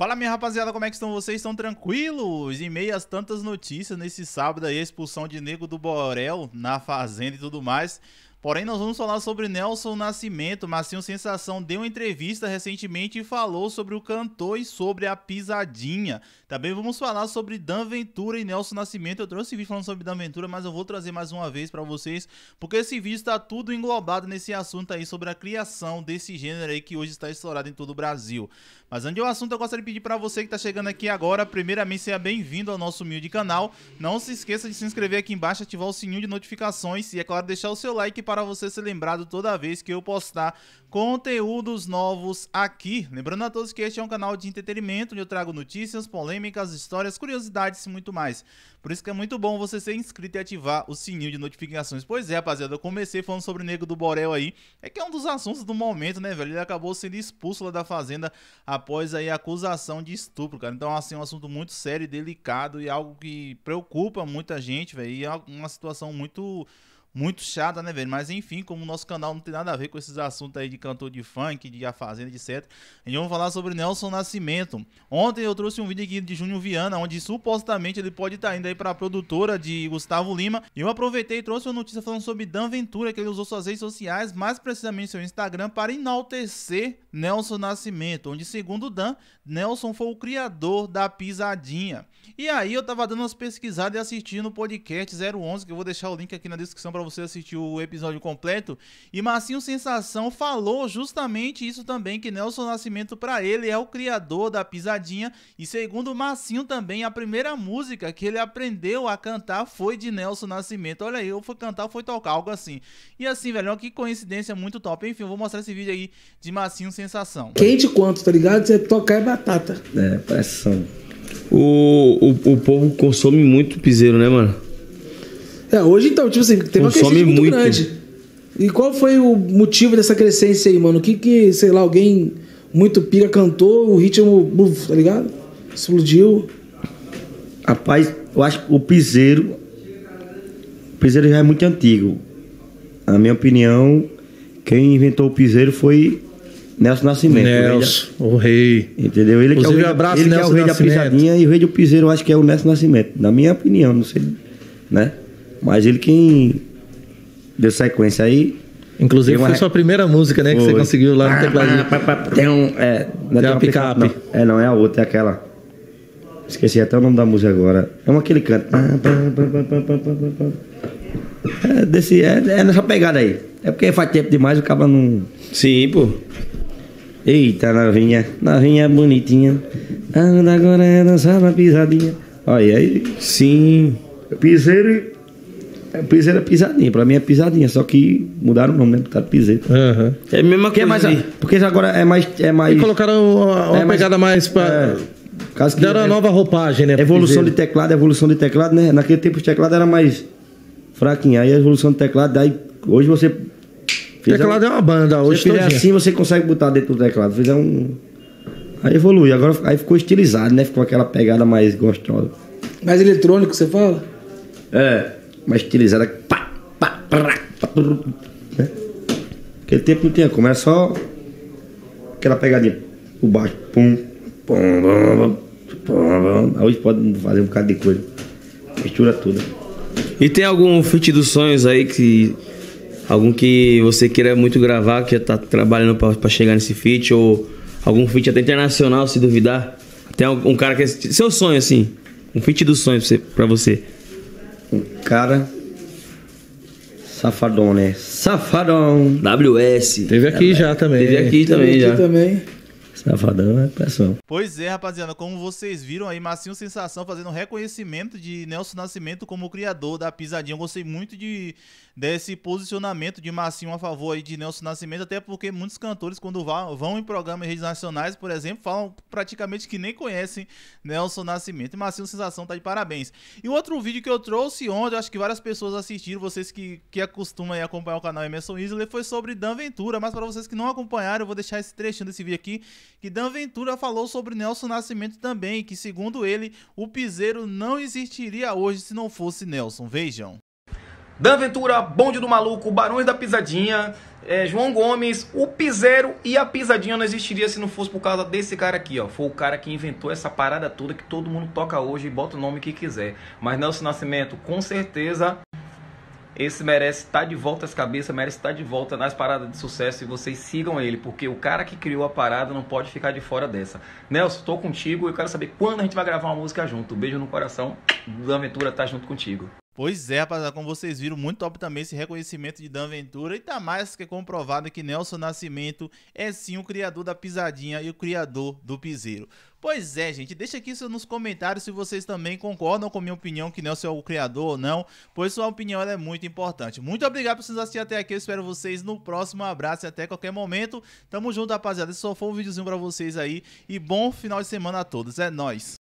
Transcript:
Fala minha rapaziada, como é que estão vocês? Estão tranquilos? Em meio às tantas notícias nesse sábado aí, a expulsão de Nego do Borel na Fazenda e tudo mais, Porém, nós vamos falar sobre Nelson Nascimento. Marcinho Sensação deu uma entrevista recentemente e falou sobre o cantor e sobre a pisadinha. Também vamos falar sobre Dan Ventura e Nelson Nascimento. Eu trouxe vídeo falando sobre Dan Ventura, mas eu vou trazer mais uma vez para vocês, porque esse vídeo está tudo englobado nesse assunto aí sobre a criação desse gênero aí que hoje está estourado em todo o Brasil. Mas antes do assunto, eu gostaria de pedir para você que está chegando aqui agora, primeiramente seja bem-vindo ao nosso humilde canal. Não se esqueça de se inscrever aqui embaixo, ativar o sininho de notificações e, é claro, deixar o seu like para você ser lembrado toda vez que eu postar conteúdos novos aqui. Lembrando a todos que este é um canal de entretenimento onde eu trago notícias, polêmicas, histórias, curiosidades e muito mais. Por isso que é muito bom você ser inscrito e ativar o sininho de notificações. Pois é, rapaziada, eu comecei falando sobre o Nego do Borel aí. É que é um dos assuntos do momento, né, velho? Ele acabou sendo expulso lá da fazenda após aí a acusação de estupro, cara. Então, assim, é um assunto muito sério e delicado e algo que preocupa muita gente, velho. E é uma situação muito muito chata, né, velho? Mas enfim, como o nosso canal não tem nada a ver com esses assuntos aí de cantor de funk, de A Fazenda, etc. A gente vai falar sobre Nelson Nascimento. Ontem eu trouxe um vídeo aqui de Júnior Viana, onde supostamente ele pode estar tá indo aí pra produtora de Gustavo Lima. E eu aproveitei e trouxe uma notícia falando sobre Dan Ventura, que ele usou suas redes sociais, mais precisamente seu Instagram, para enaltecer Nelson Nascimento. Onde, segundo Dan, Nelson foi o criador da pisadinha. E aí eu tava dando umas pesquisadas e assistindo o podcast 011, que eu vou deixar o link aqui na descrição pra para você assistir o episódio completo. E Marcinho Sensação falou justamente isso também, que Nelson Nascimento para ele é o criador da pisadinha. E segundo Marcinho também, a primeira música que ele aprendeu a cantar foi de Nelson Nascimento. Olha aí, eu fui cantar, foi tocar, algo assim. E assim, velho, que coincidência muito top. Enfim, eu vou mostrar esse vídeo aí de Marcinho Sensação. Quente quanto, tá ligado? Você tocar é batata. É, pressão. O, o, o povo consome muito piseiro, né, mano? É, hoje então, tipo assim, teve uma crescente muito, muito grande. E qual foi o motivo dessa crescência aí, mano? O que que, sei lá, alguém muito pica cantou, o ritmo, tá ligado? Explodiu. Rapaz, eu acho que o piseiro. O piseiro já é muito antigo. Na minha opinião, quem inventou o piseiro foi Nelson Nascimento. Né? Nelson, o rei. Entendeu? Ele, que é o, abraço, ele que é o rei, da pisadinha e o rei do piseiro, eu acho que é o Nelson Nascimento. Na minha opinião, não sei, né? Mas ele quem deu sequência aí. Inclusive foi sua primeira música, né? Foi. Que você conseguiu lá no teclado? Tem um. É, não é tem uma picape. não. É, não, é a outra, é aquela. Esqueci até o nome da música agora. É uma que ele canta. É, desse, é, é nessa pegada aí. É porque faz tempo demais o caba não. Sim, pô. Eita, novinha. Novinha bonitinha. Anda agora é dançar na pisadinha. Olha aí. Sim. Piseiro é, piseiro é pisadinha, pra mim é pisadinha, só que mudaram o nome, né? Botaram piseiro. Uhum. É a mesma coisa. É mais, ali. porque agora é mais. É mais e colocaram uma, uma é pegada mais, mais pra. Caso é, Deram é, uma nova roupagem, né? Evolução de teclado, evolução de teclado, né? Naquele tempo o teclado era mais fraquinhos. Aí a evolução do teclado, daí hoje você. Teclado um, é uma banda, hoje. Se assim, você consegue botar dentro do teclado. Fizer um. Aí evolui, agora aí ficou estilizado, né? Ficou aquela pegada mais gostosa. Mais eletrônico, você fala? É uma estilizada. Pá, pá, prá, pá, prur, né? Aquele tempo não tinha como, era só aquela pegadinha. O baixo, pum, pum, pum, pum, pum. Hoje pode fazer um bocado de coisa. Mistura tudo. E tem algum feat dos sonhos aí que. Algum que você queira muito gravar, que já tá trabalhando para chegar nesse feat, ou algum feat até internacional, se duvidar? Tem um cara que é. Seu sonho, assim. Um feat dos sonhos pra você. Pra você. Cara. Safadão, né? Safadão! WS. Teve aqui é, já também. Teve aqui também Teve aqui já. também. Safadão é pessoal. Pois é, rapaziada, como vocês viram aí, Massinho Sensação fazendo reconhecimento de Nelson Nascimento como criador da pisadinha. Eu gostei muito de, desse posicionamento de Massinho a favor aí de Nelson Nascimento, até porque muitos cantores, quando vão, vão em programas redes nacionais, por exemplo, falam praticamente que nem conhecem Nelson Nascimento. E Massinho Sensação tá de parabéns. E outro vídeo que eu trouxe ontem, acho que várias pessoas assistiram, vocês que, que acostumam aí acompanhar o canal Emerson Isley, foi sobre Dan Ventura, mas para vocês que não acompanharam, eu vou deixar esse trechinho desse vídeo aqui que Dan Ventura falou sobre Nelson Nascimento também, que segundo ele, o Piseiro não existiria hoje se não fosse Nelson. Vejam. Dan Ventura, Bonde do Maluco, Barões da Pisadinha, é, João Gomes, o Piseiro e a Pisadinha não existiria se não fosse por causa desse cara aqui, ó. Foi o cara que inventou essa parada toda que todo mundo toca hoje e bota o nome que quiser. Mas Nelson Nascimento, com certeza, esse merece estar tá de volta às cabeças, merece estar tá de volta nas paradas de sucesso e vocês sigam ele, porque o cara que criou a parada não pode ficar de fora dessa. Nelson, estou contigo e eu quero saber quando a gente vai gravar uma música junto. Um beijo no coração, da aventura tá junto contigo. Pois é, rapaziada, como vocês viram, muito top também esse reconhecimento de Dan Ventura e tá mais que comprovado que Nelson Nascimento é sim o criador da pisadinha e o criador do piseiro. Pois é, gente, deixa aqui nos comentários se vocês também concordam com minha opinião que Nelson é o criador ou não, pois sua opinião é muito importante. Muito obrigado por vocês assistirem até aqui, eu espero vocês no próximo abraço e até qualquer momento. Tamo junto, rapaziada, esse só foi um videozinho pra vocês aí e bom final de semana a todos, é nóis!